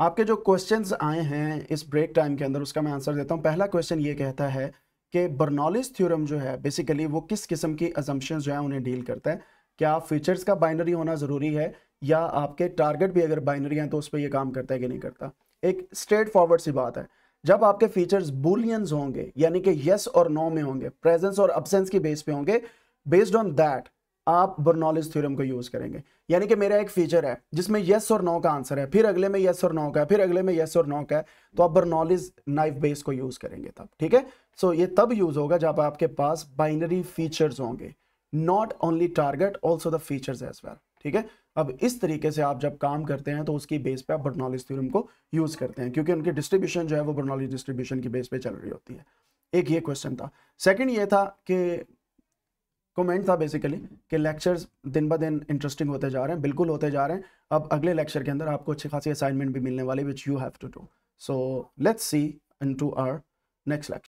आपके जो क्वेश्चंस आए हैं इस ब्रेक टाइम के अंदर उसका मैं आंसर देता हूँ पहला क्वेश्चन ये कहता है कि बर्नॉलिस थ्योरम जो है बेसिकली वो किस किस्म की अजम्पन जो है उन्हें डील करता है क्या फीचर्स का बाइनरी होना ज़रूरी है या आपके टारगेट भी अगर बाइनरी हैं तो उस पर यह काम करता है कि नहीं करता एक स्ट्रेट फॉरवर्ड सी बात है जब आपके फीचर्स बुलियंस होंगे यानी कि यस और नो में होंगे प्रेजेंस और अबसेंस की बेस पे होंगे बेस्ड ऑन दैट आप बर्नॉलेज थ्योरम को यूज़ करेंगे यानी कि मेरा एक फीचर है जिसमें येस और नो का आंसर है फिर अगले में येस और नो का है फिर अगले में यस और नो का है तो आप बर्नॉलेज नाइफ बेस को यूज़ करेंगे तब ठीक है सो so, ये तब यूज़ होगा जब आपके पास बाइनरी फीचर्स होंगे not only target also the feature as well ठीक है अब इस तरीके से आप जब काम करते हैं तो उसकी बेस पे आप बर्नॉलेज थ्योरम को यूज़ करते हैं क्योंकि उनकी डिस्ट्रीब्यूशन जो है वो बर्नॉलेज डिस्ट्रीब्यूशन की बेस पे चल रही होती है एक ये क्वेश्चन था सेकंड ये था कि कमेंट था बेसिकली कि लेक्चर्स दिन ब दिन इंटरेस्टिंग होते जा रहे हैं बिल्कुल होते जा रहे हैं अब अगले लेक्चर के अंदर आपको अच्छी खासी असाइनमेंट भी मिलने वाली which you have to do so let's see in to our next lecture